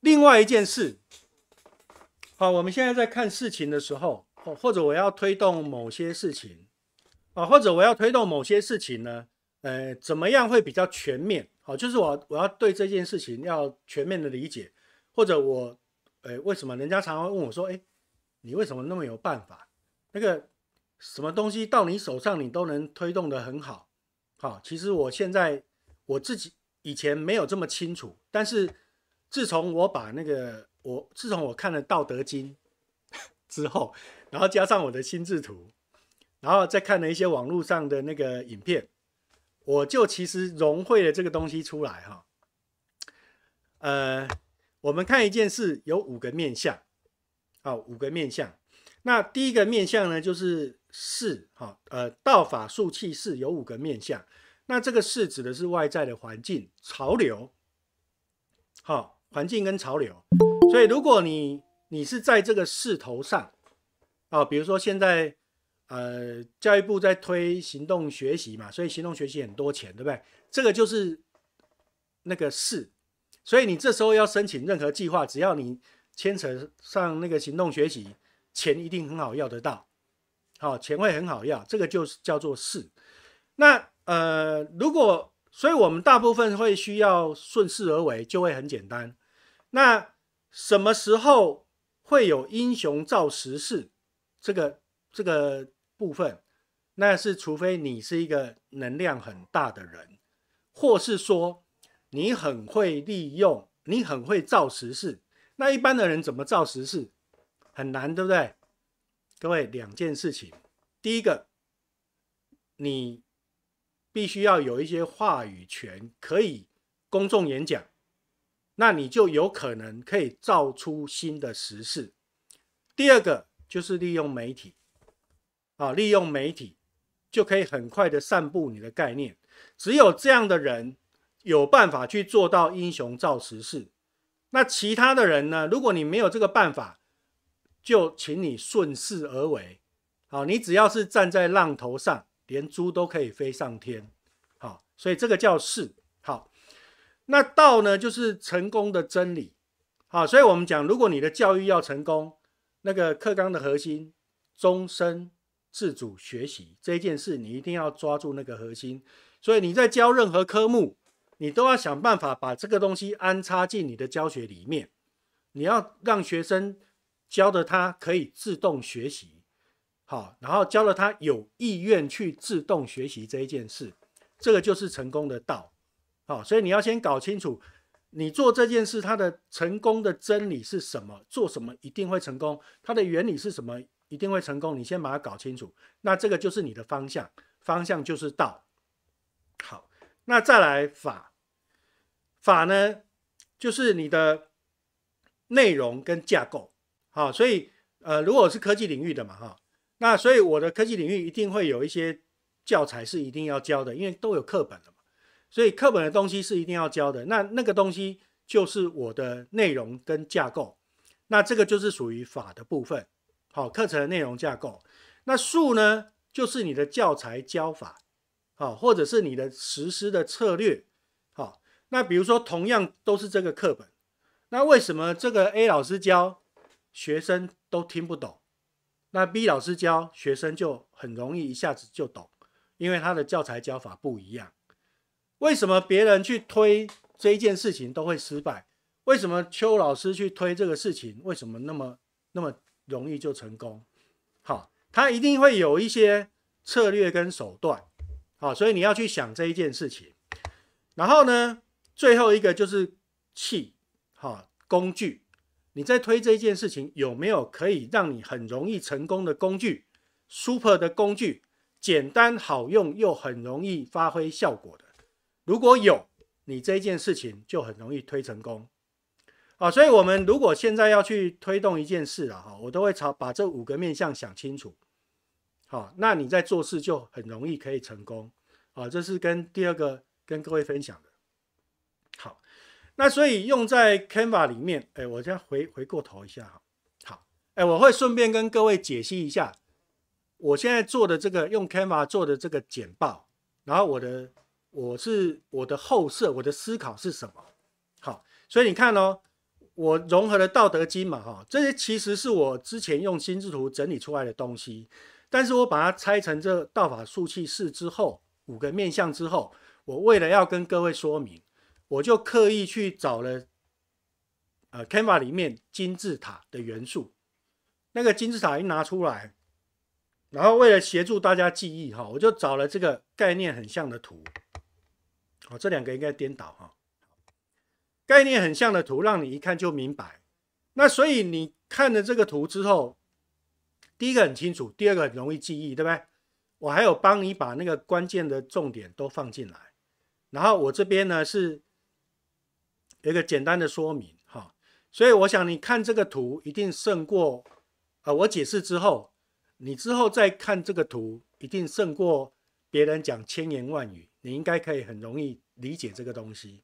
另外一件事，好，我们现在在看事情的时候，哦，或者我要推动某些事情，啊，或者我要推动某些事情呢，呃，怎么样会比较全面？好，就是我我要对这件事情要全面的理解，或者我，呃，为什么人家常常问我说，哎，你为什么那么有办法？那个什么东西到你手上，你都能推动的很好，好，其实我现在我自己以前没有这么清楚，但是。自从我把那个我自从我看了《道德经》之后，然后加上我的心智图，然后再看了一些网络上的那个影片，我就其实融汇了这个东西出来哈。呃，我们看一件事有五个面相，哦，五个面相。那第一个面相呢，就是事，哈，呃，道法术器势有五个面相。那这个势指的是外在的环境、潮流，好。环境跟潮流，所以如果你你是在这个势头上啊，比如说现在呃教育部在推行动学习嘛，所以行动学习很多钱，对不对？这个就是那个势，所以你这时候要申请任何计划，只要你牵扯上那个行动学习，钱一定很好要得到，好钱会很好要，这个就是叫做势。那呃如果，所以我们大部分会需要顺势而为，就会很简单。那什么时候会有英雄造时势这个这个部分？那是除非你是一个能量很大的人，或是说你很会利用，你很会造时势。那一般的人怎么造时势？很难，对不对？各位，两件事情。第一个，你必须要有一些话语权，可以公众演讲。那你就有可能可以造出新的实事。第二个就是利用媒体，啊，利用媒体就可以很快的散布你的概念。只有这样的人有办法去做到英雄造实事。那其他的人呢？如果你没有这个办法，就请你顺势而为。好，你只要是站在浪头上，连猪都可以飞上天。好，所以这个叫势。好。那道呢，就是成功的真理。好，所以我们讲，如果你的教育要成功，那个课纲的核心，终身自主学习这一件事，你一定要抓住那个核心。所以你在教任何科目，你都要想办法把这个东西安插进你的教学里面。你要让学生教的他可以自动学习，好，然后教了他有意愿去自动学习这一件事，这个就是成功的道。好，所以你要先搞清楚，你做这件事它的成功的真理是什么，做什么一定会成功，它的原理是什么一定会成功，你先把它搞清楚，那这个就是你的方向，方向就是道。好，那再来法，法呢就是你的内容跟架构。好，所以呃，如果是科技领域的嘛，哈，那所以我的科技领域一定会有一些教材是一定要教的，因为都有课本的嘛。所以课本的东西是一定要教的，那那个东西就是我的内容跟架构，那这个就是属于法的部分。好，课程内容架构，那术呢就是你的教材教法，好，或者是你的实施的策略。好，那比如说同样都是这个课本，那为什么这个 A 老师教学生都听不懂，那 B 老师教学生就很容易一下子就懂，因为他的教材教法不一样。为什么别人去推这一件事情都会失败？为什么邱老师去推这个事情，为什么那么那么容易就成功？好，他一定会有一些策略跟手段，好，所以你要去想这一件事情。然后呢，最后一个就是气，好，工具。你在推这一件事情有没有可以让你很容易成功的工具？Super 的工具，简单好用又很容易发挥效果的。如果有你这一件事情，就很容易推成功啊！所以，我们如果现在要去推动一件事了哈，我都会朝把这五个面向想清楚。好，那你在做事就很容易可以成功啊！这是跟第二个跟各位分享的。好，那所以用在 Canva 里面，哎，我再回回过头一下哈。好，哎，我会顺便跟各位解析一下，我现在做的这个用 Canva 做的这个简报，然后我的。我是我的后设，我的思考是什么？好，所以你看哦，我融合了《道德经》嘛，哈，这些其实是我之前用心智图整理出来的东西，但是我把它拆成这道法术气式之后五个面相之后，我为了要跟各位说明，我就刻意去找了呃 c a n v a 里面金字塔的元素，那个金字塔一拿出来，然后为了协助大家记忆，哈，我就找了这个概念很像的图。哦，这两个应该颠倒哈。概念很像的图，让你一看就明白。那所以你看了这个图之后，第一个很清楚，第二个很容易记忆，对不对？我还有帮你把那个关键的重点都放进来。然后我这边呢是有一个简单的说明哈。所以我想你看这个图一定胜过啊，我解释之后，你之后再看这个图一定胜过别人讲千言万语。你应该可以很容易理解这个东西。